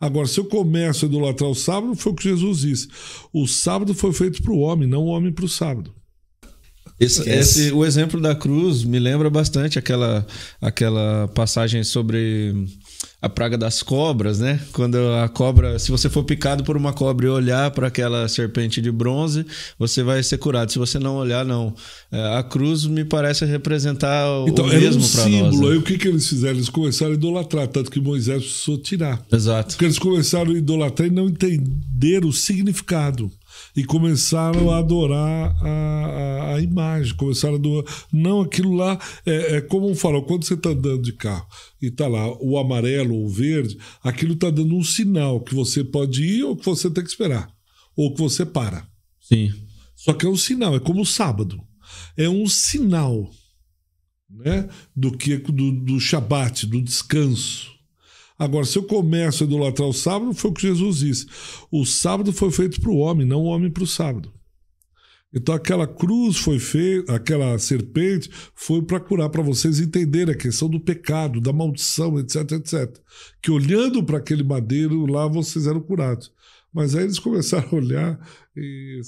Agora, se eu começo a idolatrar o sábado, foi o que Jesus disse. O sábado foi feito para o homem, não o homem para o sábado. Esse, esse, o exemplo da cruz me lembra bastante aquela, aquela passagem sobre a praga das cobras, né? Quando a cobra, se você for picado por uma cobra e olhar para aquela serpente de bronze, você vai ser curado. Se você não olhar, não. É, a cruz me parece representar o então, mesmo para nós. Então, símbolo. Né? Aí o que, que eles fizeram? Eles começaram a idolatrar, tanto que Moisés precisou tirar. Exato. Porque eles começaram a idolatrar e não entenderam o significado e começaram a adorar a, a, a imagem, começaram a adorar. Não, aquilo lá é, é como um farol. Quando você está andando de carro e tá lá o amarelo ou o verde, aquilo está dando um sinal que você pode ir ou que você tem que esperar, ou que você para. Sim. Só que é um sinal, é como o sábado. É um sinal né, do que do, do shabat, do descanso. Agora, se eu começo a idolatrar o sábado, foi o que Jesus disse. O sábado foi feito para o homem, não o homem para o sábado. Então aquela cruz foi feita, aquela serpente foi para curar, para vocês entenderem a questão do pecado, da maldição, etc, etc. Que olhando para aquele madeiro lá, vocês eram curados. Mas aí eles começaram a olhar e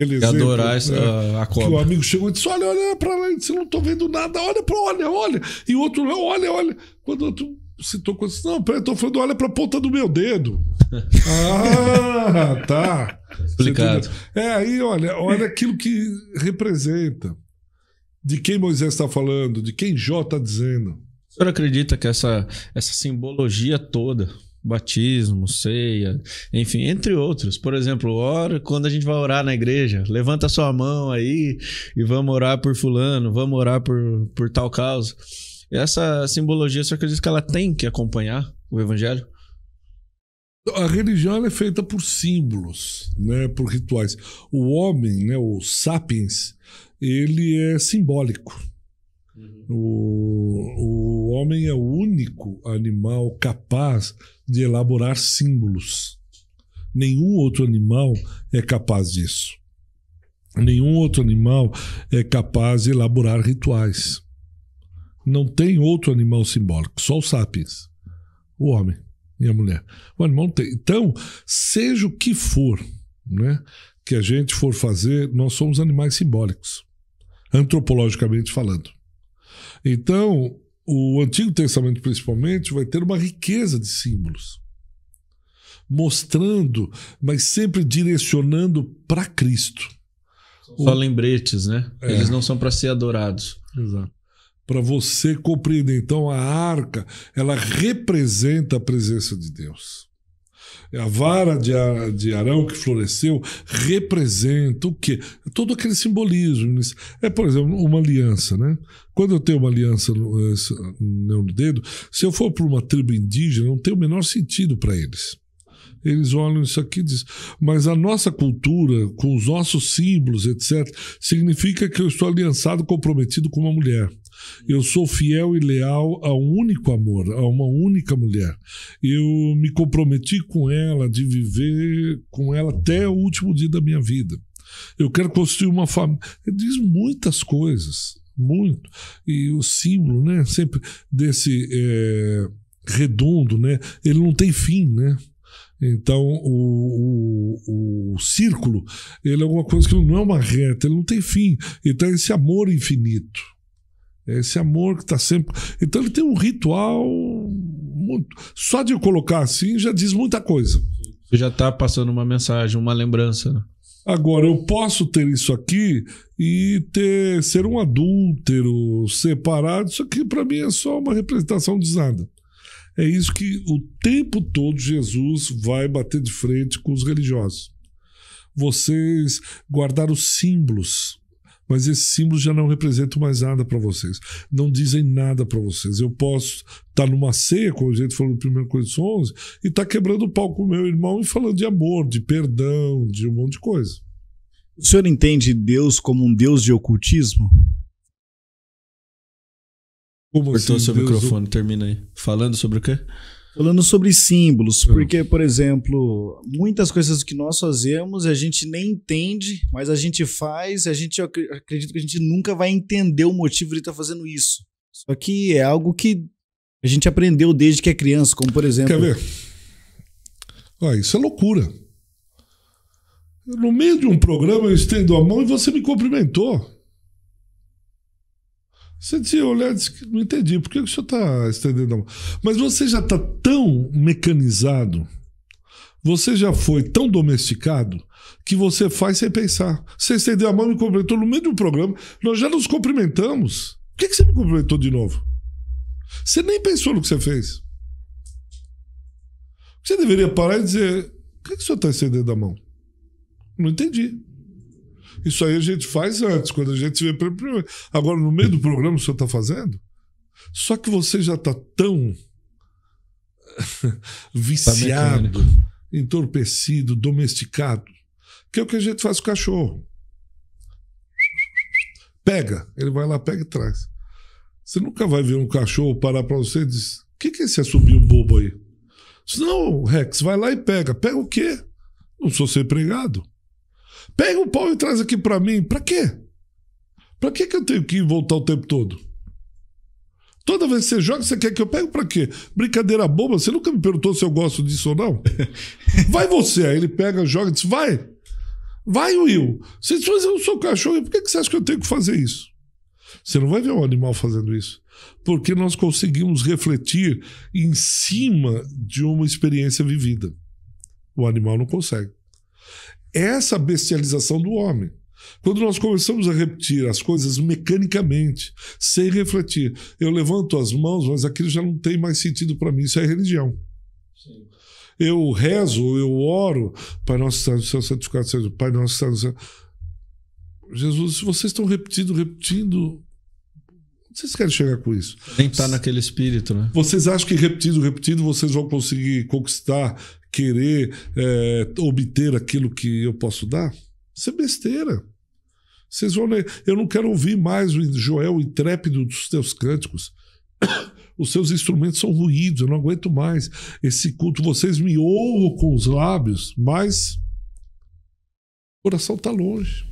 e adorar essa, né? a, a cobra. Que o amigo chegou e disse: Olha, olha para lá, eu disse, não estou vendo nada, olha para olha, olha. E outro, olha, olha. Quando outro citou coisas. Não, peraí, tô falando, olha pra ponta do meu dedo. ah, tá. Explicado. É, aí, olha, olha aquilo que representa. De quem Moisés está falando, de quem Jó está dizendo. O senhor acredita que essa, essa simbologia toda, batismo, ceia, enfim, entre outros. Por exemplo, ora, quando a gente vai orar na igreja, levanta sua mão aí e vamos orar por fulano, vamos orar por, por tal causa. Essa simbologia, você acredita que ela tem que acompanhar o evangelho? A religião é feita por símbolos, né, por rituais. O homem, né, o sapiens, ele é simbólico. Uhum. O, o homem é o único animal capaz de elaborar símbolos. Nenhum outro animal é capaz disso. Nenhum outro animal é capaz de elaborar rituais. Não tem outro animal simbólico, só os sapiens. O homem e a mulher. O animal não tem. Então, seja o que for né, que a gente for fazer, nós somos animais simbólicos, antropologicamente falando. Então, o Antigo Testamento, principalmente, vai ter uma riqueza de símbolos, mostrando, mas sempre direcionando para Cristo. Só o... lembretes, né? É. Eles não são para ser adorados. Exato para você compreender. Então, a arca, ela representa a presença de Deus. A vara de Arão que floresceu representa o quê? Todo aquele simbolismo. É, por exemplo, uma aliança, né? Quando eu tenho uma aliança no, eh, no dedo, se eu for para uma tribo indígena, não tem o menor sentido para eles eles olham isso aqui e dizem, mas a nossa cultura, com os nossos símbolos, etc., significa que eu estou aliançado, comprometido com uma mulher. Eu sou fiel e leal a um único amor, a uma única mulher. Eu me comprometi com ela de viver com ela até o último dia da minha vida. Eu quero construir uma família. Ele diz muitas coisas, muito. E o símbolo, né? Sempre desse é, redondo, né? Ele não tem fim, né? Então, o, o, o, círculo, ele é alguma coisa que não é uma reta, ele não tem fim. Então, é esse amor infinito. É esse amor que está sempre. Então, ele tem um ritual. Muito... Só de eu colocar assim já diz muita coisa. Você já está passando uma mensagem, uma lembrança. Né? Agora, eu posso ter isso aqui e ter, ser um adúltero, separado. Isso aqui, para mim, é só uma representação de nada. É isso que o tempo todo Jesus vai bater de frente com os religiosos. Vocês guardaram símbolos, mas esses símbolos já não representam mais nada para vocês. Não dizem nada para vocês. Eu posso estar tá numa ceia, como a gente falou no 1 Coríntios 11, e estar tá quebrando o pau com o meu irmão e falando de amor, de perdão, de um monte de coisa. O senhor entende Deus como um Deus de ocultismo? Como Cortou assim, seu Deus microfone, termina aí. Falando sobre o quê? Falando sobre símbolos, porque, por exemplo, muitas coisas que nós fazemos a gente nem entende, mas a gente faz, a gente acredita que a gente nunca vai entender o motivo de estar tá fazendo isso. Só que é algo que a gente aprendeu desde que é criança, como por exemplo. Quer ver? Ah, isso é loucura. No meio de um programa eu estendo a mão e você me cumprimentou. Você dizia, olhar, disse que não entendi, por que o senhor está estendendo a mão? Mas você já está tão mecanizado, você já foi tão domesticado, que você faz sem pensar. Você estendeu a mão e me cumprimentou no meio do programa, nós já nos cumprimentamos. Por que, que você me cumprimentou de novo? Você nem pensou no que você fez. Você deveria parar e dizer: por que, que o senhor está estendendo a mão? Não entendi. Isso aí a gente faz antes, quando a gente vê. Agora, no meio do programa, o senhor está fazendo? Só que você já está tão viciado, tá entorpecido, domesticado, que é o que a gente faz com o cachorro. Pega, ele vai lá, pega e traz. Você nunca vai ver um cachorro parar para você e diz: O que, que é esse assobio bobo aí? Não, Rex, vai lá e pega. Pega o quê? Não sou ser pregado Pega o pau e traz aqui para mim. Para quê? Para que, que eu tenho que voltar o tempo todo? Toda vez que você joga, você quer que eu pegue para quê? Brincadeira boba, você nunca me perguntou se eu gosto disso ou não? Vai você, aí ele pega, joga e diz: vai. Vai, Will. Se você não sou cachorro, por que você acha que eu tenho que fazer isso? Você não vai ver um animal fazendo isso. Porque nós conseguimos refletir em cima de uma experiência vivida. O animal não consegue essa bestialização do homem. Quando nós começamos a repetir as coisas mecanicamente, sem refletir, eu levanto as mãos, mas aquilo já não tem mais sentido para mim, isso é religião. Eu rezo, eu oro, Pai nosso está no santificado seja, Pai nosso está Jesus, vocês estão repetindo, repetindo, vocês querem chegar com isso? Nem tá naquele espírito, né? Vocês acham que repetido, repetido, vocês vão conseguir conquistar, querer, é, obter aquilo que eu posso dar? Isso é besteira. Vocês vão ler. Eu não quero ouvir mais o Joel intrépido dos teus cânticos. Os seus instrumentos são ruídos, eu não aguento mais. Esse culto, vocês me ouvem com os lábios, mas o coração está longe.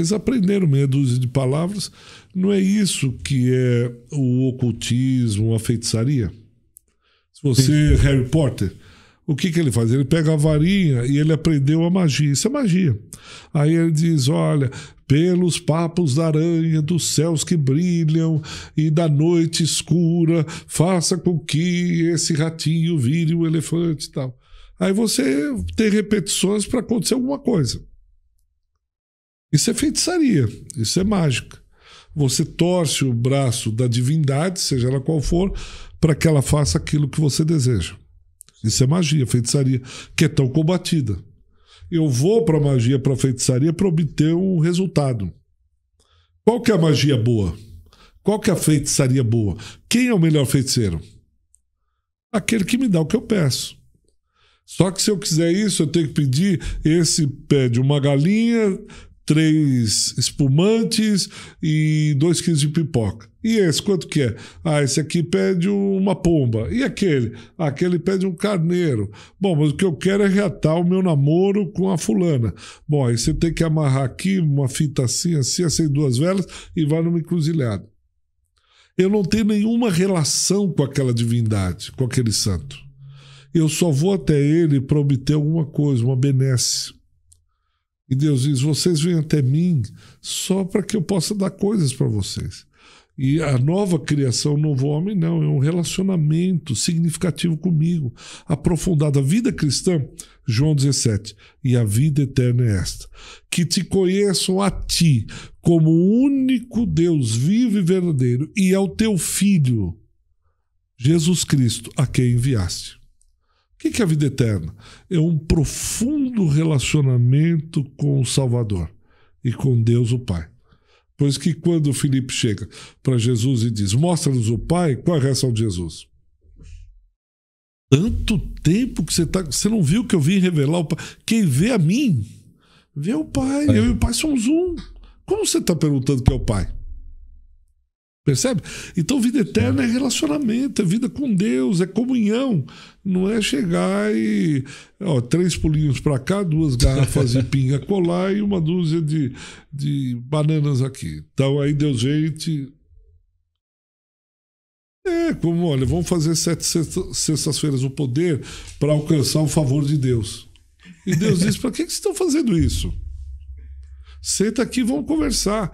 Vocês aprenderam meia dúzia de palavras. Não é isso que é o ocultismo, a feitiçaria? Se você, é Harry Potter, o que, que ele faz? Ele pega a varinha e ele aprendeu a magia. Isso é magia. Aí ele diz: olha, pelos papos da aranha, dos céus que brilham e da noite escura, faça com que esse ratinho vire um elefante e tal. Aí você tem repetições para acontecer alguma coisa. Isso é feitiçaria, isso é mágica. Você torce o braço da divindade, seja ela qual for, para que ela faça aquilo que você deseja. Isso é magia, feitiçaria, que é tão combatida. Eu vou para magia, para feitiçaria, para obter um resultado. Qual que é a magia boa? Qual que é a feitiçaria boa? Quem é o melhor feiticeiro? Aquele que me dá o que eu peço. Só que se eu quiser isso, eu tenho que pedir. Esse pede uma galinha, três espumantes e dois quilos de pipoca. E esse, quanto que é? Ah, esse aqui pede uma pomba. E aquele? Ah, aquele pede um carneiro. Bom, mas o que eu quero é reatar o meu namoro com a fulana. Bom, aí você tem que amarrar aqui uma fita assim, assim, assim, duas velas e vai numa encruzilhada. Eu não tenho nenhuma relação com aquela divindade, com aquele santo. Eu só vou até ele para obter alguma coisa, uma benesse. E Deus diz: vocês vêm até mim só para que eu possa dar coisas para vocês. E a nova criação, o novo homem, não, é um relacionamento significativo comigo, aprofundado. A vida cristã, João 17, e a vida eterna é esta: que te conheçam a ti como único Deus vivo e verdadeiro, e ao teu Filho, Jesus Cristo, a quem enviaste. O que é a vida eterna? É um profundo relacionamento com o Salvador e com Deus o Pai. Pois que quando Filipe chega para Jesus e diz: Mostra-nos o Pai, qual é a reação de Jesus? Tanto tempo que você tá, você não viu que eu vim revelar o Pai. Quem vê a mim, vê o Pai. Eu e o Pai somos um. Como você está perguntando que é o Pai? Percebe? Então, vida eterna é relacionamento, é vida com Deus, é comunhão. Não é chegar e. Ó, três pulinhos para cá, duas garrafas de pinga colar e uma dúzia de, de bananas aqui. Então, aí Deus gente. É, como, olha, vamos fazer sete sextas-feiras o poder para alcançar o favor de Deus. E Deus diz: para que, que vocês estão fazendo isso? Senta aqui, vamos conversar.